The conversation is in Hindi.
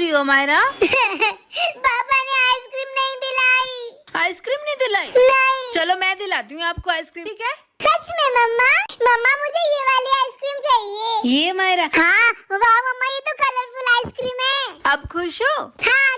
रही हो मायरा पापा ने आइसक्रीम नहीं दिलाई आइसक्रीम नहीं दिलाई नहीं चलो मैं दिलाती हूँ आपको आइसक्रीम ठीक है सच में मम्मा मम्मा मुझे ये वाली आइसक्रीम चाहिए ये मायरा हाँ वाह मम्मा ये तो कलरफुल आइसक्रीम है अब खुश हो हाँ